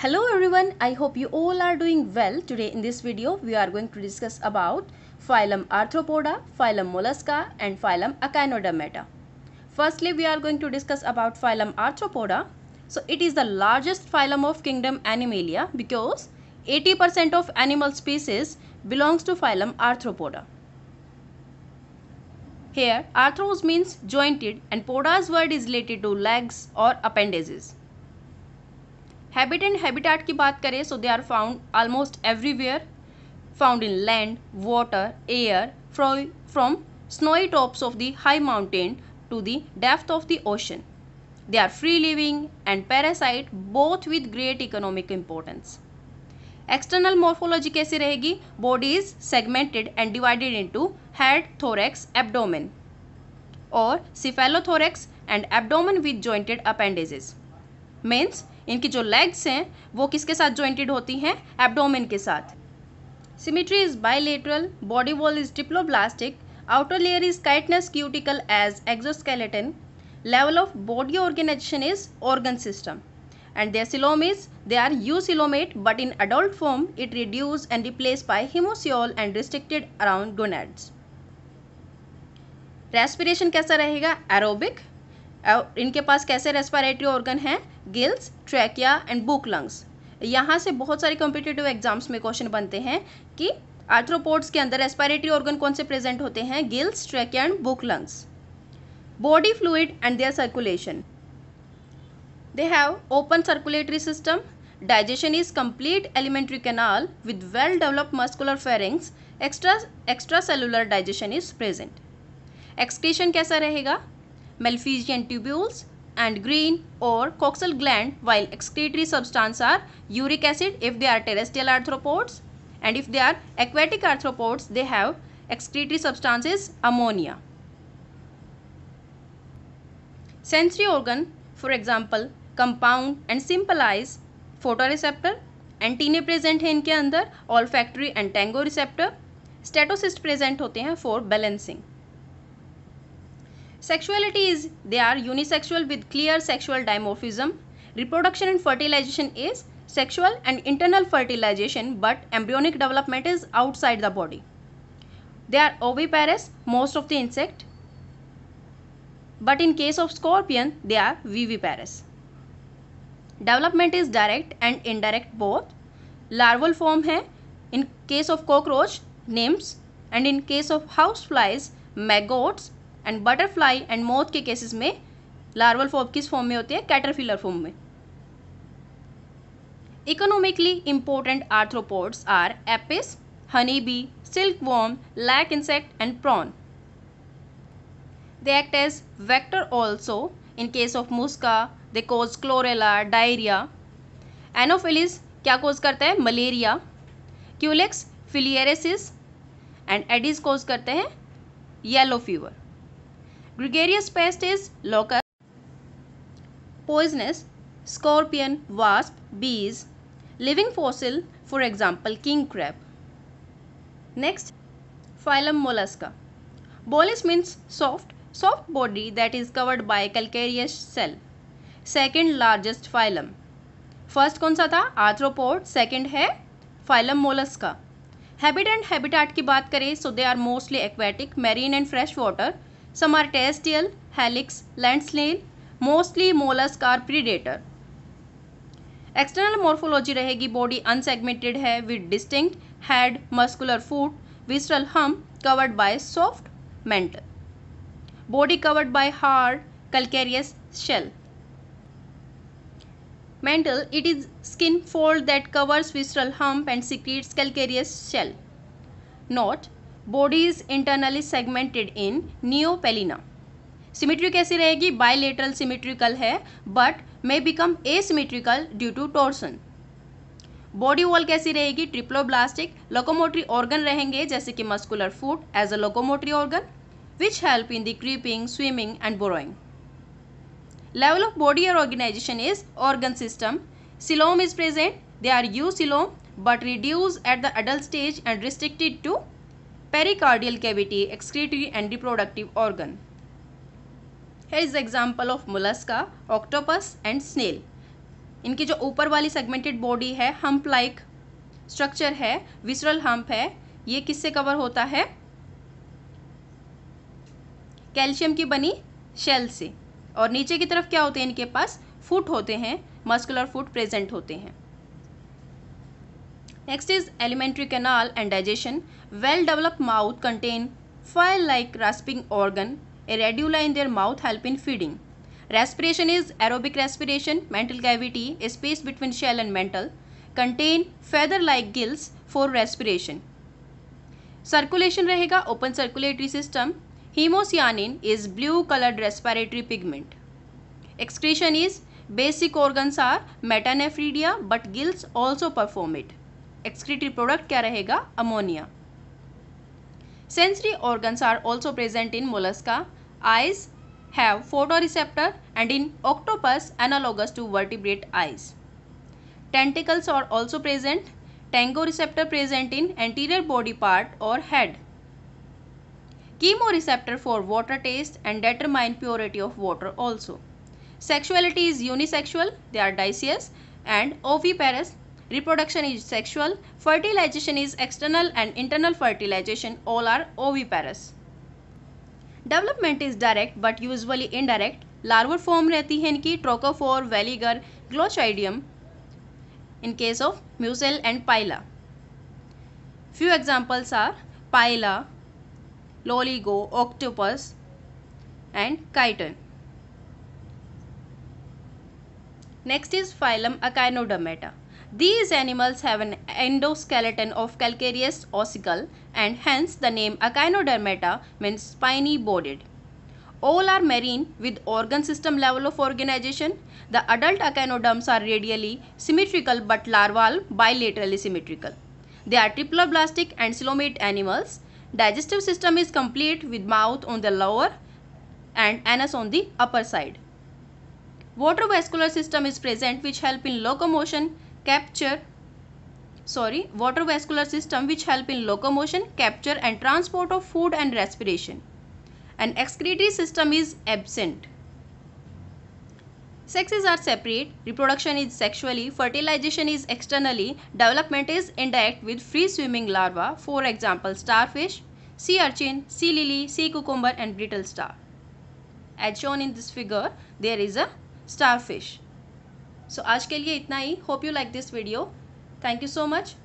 Hello everyone, I hope you all are doing well. Today in this video, we are going to discuss about phylum Arthropoda, phylum Mollusca and phylum Echinodermata. Firstly, we are going to discuss about phylum Arthropoda. So it is the largest phylum of kingdom Animalia because 80% of animal species belongs to phylum Arthropoda. Here, arthros means jointed and poda's word is related to legs or appendages. Habit and habitat की बात करें so they are found almost everywhere found in land water air from snowy tops of the high mountain to the depth of the ocean they are free living and parasite both with great economic importance external morphology कैसी रहेगी body is segmented and divided into head thorax abdomen और cephalothorax and abdomen with jointed appendages means इनकी जो legs हैं वो किसके साथ jointed होती हैं एबडोमिन के साथ symmetry is bilateral body wall is diploblastic outer layer is chitinous cuticle as exoskeleton level of body organisation is organ system and their coelom is they are eucoelomate but in adult form it reduce and replace by haemocoel and restricted around gonads respiration कैसा रहेगा aerobic Uh, इनके पास कैसे respiratory organ हैं gills trachea and book lungs यहाँ से बहुत सारे कॉम्पिटेटिव एग्जाम्स में क्वेश्चन बनते हैं कि आर्थ्रोपोड्स के अंदर रेस्पिरेटरी ऑर्गन कौन से प्रेजेंट होते हैं gills trachea and book lungs body fluid and their circulation they have open circulatory system digestion is complete alimentary canal with well developed muscular pharynx extra extra cellular digestion is present excretion कैसा रहेगा malphizian tubules and green or coxal gland while excretory substance are uric acid if they are terrestrial arthropods and if they are aquatic arthropods they have excretory substance is ammonia. Sensory organ for example compound and simple eyes photoreceptor antennae present है इनके अंदर olfactory and tangoreceptor statocyst present होते हैं for balancing Sexuality is they are unisexual with clear sexual dimorphism. Reproduction and fertilization is sexual and internal fertilization but embryonic development is outside the body. They are oviparous most of the insect but in case of scorpion they are viviparous. Development is direct and indirect both. Larval form है in case of cockroach nymphs and in case of houseflies maggots and butterfly and moth के cases में larval form किस form में होते हैं caterpillar form में economically important arthropods are Apis honey bee silk worm lac insect and prawn they act as vector also in case of Musca they cause cholera diarrhoea Anopheles क्या cause करता है malaria Culex filariasis and Aedes cause करते हैं yellow fever Gregarious pest is locust, poisonous, scorpion, wasp, bees. Living fossil, for example, king crab. Next, phylum Mollusca. Bolus means soft, soft body that is covered by calcareous cell. Second largest phylum. First कौन सा था arthropod second है phylum Mollusca habit and habitat की बात करें so they are mostly aquatic marine and fresh water Some are terrestrial, helix, landsnail. Mostly mollusk are predator. External morphology रहेगी body unsegmented है with distinct head muscular foot visceral hump covered by soft mantle body covered by hard calcareous shell. Mantle, it is skin fold that covers visceral hump and secretes calcareous shell. Note, body is internally segmented in Neopilina symmetry कैसी रहेगी bilateral symmetrical है but may become asymmetrical due to torsion body wall कैसी रहेगी triploblastic locomotory organ रहेंगे जैसे कि muscular foot as a locomotory organ which help in the creeping swimming and burrowing of body और organisation is organ system coelom is present they are eucoelom but reduce at the adult stage and restricted to pericardial cavity excretory and reproductive organ here is the example of mollusca octopus and snail इनकी जो ऊपर वाली segmented body है hump like structure है visceral hump है ये किससे cover होता है कैल्शियम की बनी शेल से और नीचे की तरफ क्या होते हैं इनके पास फुट होते हैं मस्कुलर फुट प्रेजेंट होते हैं Next is alimentary canal and digestion. Well-developed mouth contain file like rasping organ, a radula in their mouth help in feeding. Respiration is aerobic respiration, mental cavity, a space between shell and mental, contain feather-like gills for respiration. Circulation रहेगा open circulatory system. Hemocyanin is blue colored respiratory pigment. Excretion is basic organs are metanephridia but gills also perform it excretory product क्या रहेगा ammonia. Sensory organs are also present in mollusca. Eyes have photoreceptor and in octopus analogous to vertebrate eyes. Tentacles are also present. Tangoreceptor present in anterior body part or head. Chemoreceptor for water taste and determine purity of water also. Sexuality is unisexual, they are dioecious and oviparous, reproduction is sexual, fertilization is external and internal fertilization all are oviparous. Development is direct but usually indirect. Larvae form रहती हैं इनकी trochophore, veligar, glossidium in case of mussel and pila. Few examples are pila, loligo, octopus and chiton. Next is phylum Echinodermata. These animals have an endoskeleton of calcareous ossicle and hence the name echinodermata means spiny bodied. All are marine with organ system level of organization. The adult echinoderms are radially symmetrical but larval bilaterally symmetrical. They are triploblastic and coelomate animals. Digestive system is complete with mouth on the lower and anus on the upper side. Water vascular system is present which help in locomotion capture sorry water vascular system which help in locomotion capture and transport of food and respiration and excretory system is absent sexes are separate reproduction is sexually fertilization is externally development is indirect with free swimming larva. for example starfish sea urchin sea lily sea cucumber and brittle star as shown in this figure there is a starfish so so, आज के लिए इतना ही hope you like this video thank you so much